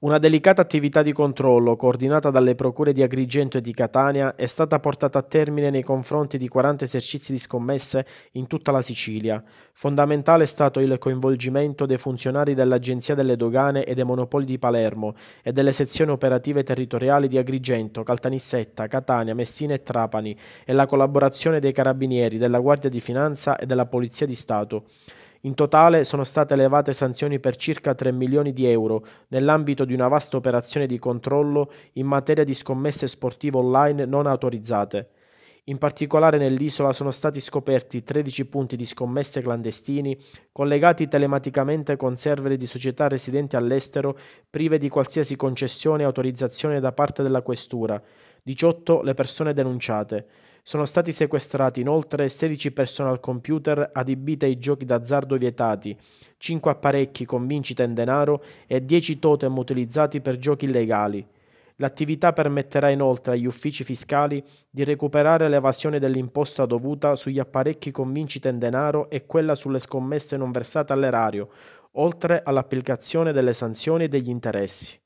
Una delicata attività di controllo, coordinata dalle procure di Agrigento e di Catania, è stata portata a termine nei confronti di 40 esercizi di scommesse in tutta la Sicilia. Fondamentale è stato il coinvolgimento dei funzionari dell'Agenzia delle Dogane e dei Monopoli di Palermo e delle sezioni operative territoriali di Agrigento, Caltanissetta, Catania, Messina e Trapani e la collaborazione dei carabinieri, della Guardia di Finanza e della Polizia di Stato. In totale sono state elevate sanzioni per circa 3 milioni di euro nell'ambito di una vasta operazione di controllo in materia di scommesse sportive online non autorizzate. In particolare nell'isola sono stati scoperti 13 punti di scommesse clandestini collegati telematicamente con server di società residenti all'estero prive di qualsiasi concessione e autorizzazione da parte della questura, 18 le persone denunciate. Sono stati sequestrati inoltre 16 personal computer adibite ai giochi d'azzardo vietati, 5 apparecchi con vincita in denaro e 10 totem utilizzati per giochi illegali. L'attività permetterà inoltre agli uffici fiscali di recuperare l'evasione dell'imposta dovuta sugli apparecchi con vincita in denaro e quella sulle scommesse non versate all'erario, oltre all'applicazione delle sanzioni e degli interessi.